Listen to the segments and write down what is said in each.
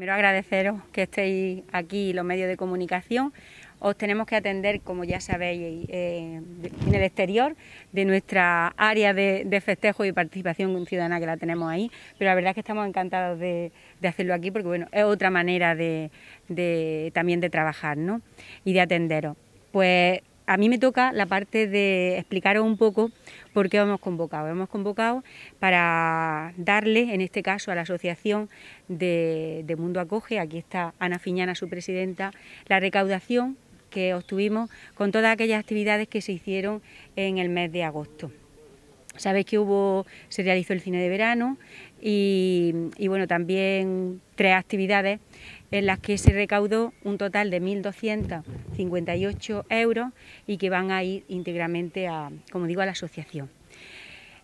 Primero agradeceros que estéis aquí los medios de comunicación. Os tenemos que atender, como ya sabéis, eh, en el exterior de nuestra área de, festejo y participación ciudadana que la tenemos ahí, pero la verdad es que estamos encantados de, hacerlo aquí porque bueno, es otra manera también de trabajar y de atenderos. Pues a mí me toca la parte de explicaros un poco por qué hemos convocado. Hemos convocado para darle, en este caso, a la Asociación de, Mundo Acoge, aquí está Ana Fiñana, su presidenta, la recaudación que obtuvimos con todas aquellas actividades que se hicieron en el mes de agosto. Sabéis que hubo, se realizó el cine de verano y, y bueno, también tres actividades en las que se recaudó un total de 1.258 euros y que van a ir íntegramente a, como digo, a la asociación.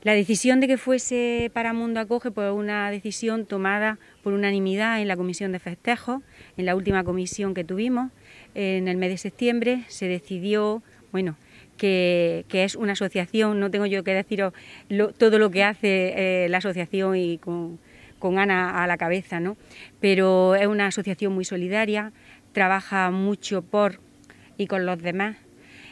La decisión de que fuese para Mundo Acoge fue pues, una decisión tomada por unanimidad en la comisión de festejos, en la última comisión que tuvimos en el mes de septiembre se decidió, bueno, que, es una asociación, no tengo yo que deciros todo lo que hace eh, la asociación y con, con Ana a la cabeza, ¿no? Pero es una asociación muy solidaria, trabaja mucho por y con los demás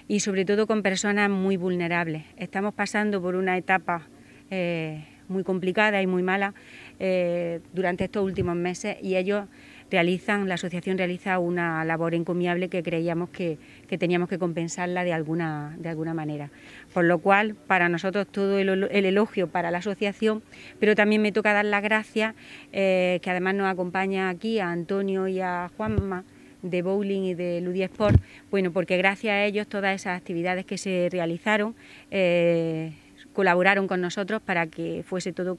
y sobre todo con personas muy vulnerables. Estamos pasando por una etapa eh, muy complicada y muy mala eh, durante estos últimos meses y ellos realizan, la asociación realiza una labor encomiable que creíamos que, teníamos que compensarla de alguna, de alguna manera. Por lo cual, para nosotros todo el, elogio para la asociación, pero también me toca dar las gracias, eh, que además nos acompaña aquí a Antonio y a Juanma, de bowling y de Ludia Sport, bueno, porque gracias a ellos todas esas actividades que se realizaron eh, colaboraron con nosotros para que fuese todo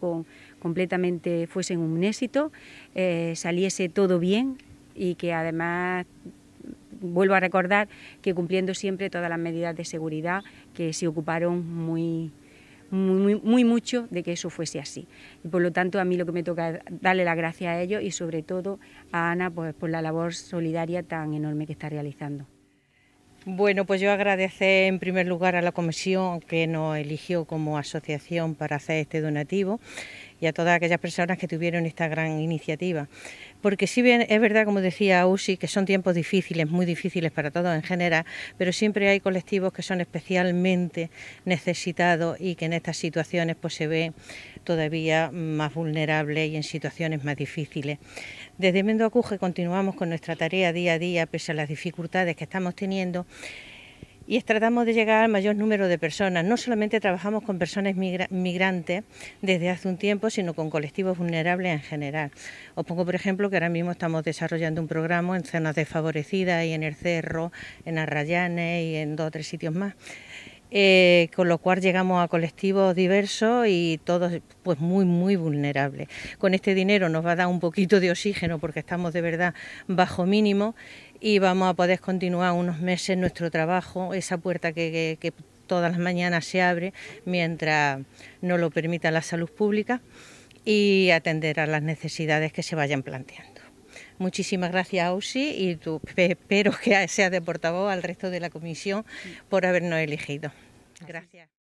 completamente, fuese un éxito, eh, saliese todo bien y que además vuelvo a recordar que cumpliendo siempre todas las medidas de seguridad que se ocuparon muy, muy, mucho de que eso fuese así. Y por lo tanto, a mí lo que me toca es darle las gracias a ellos y sobre todo a Ana pues, por la labor solidaria tan enorme que está realizando. Bueno, pues yo agradecer en primer lugar a la comisión que nos eligió como asociación para hacer este donativo y a todas aquellas personas que tuvieron esta gran iniciativa. Porque si bien es verdad, como decía Usi, que son tiempos difíciles, muy difíciles para todos en general, pero siempre hay colectivos que son especialmente necesitados y que en estas situaciones pues se ve todavía más vulnerable y en situaciones más difíciles. Desde Mendo Acuje continuamos con nuestra tarea día a día, pese a las dificultades que estamos teniendo y tratamos de llegar al mayor número de personas. No solamente trabajamos con personas migrantes desde hace un tiempo, sino con colectivos vulnerables en general. Os pongo, por ejemplo, que ahora mismo estamos desarrollando un programa en zonas desfavorecidas y en el Cerro, en Arrayanes y en dos o tres sitios más. Eh, con lo cual llegamos a colectivos diversos y todos pues muy muy vulnerables. Con este dinero nos va a dar un poquito de oxígeno porque estamos de verdad bajo mínimo y vamos a poder continuar unos meses nuestro trabajo, esa puerta que, todas las mañanas se abre mientras no lo permita la salud pública y atender a las necesidades que se vayan planteando. Muchísimas gracias, Ausi, y tú, espero que seas de portavoz al resto de la comisión por habernos elegido. Gracias.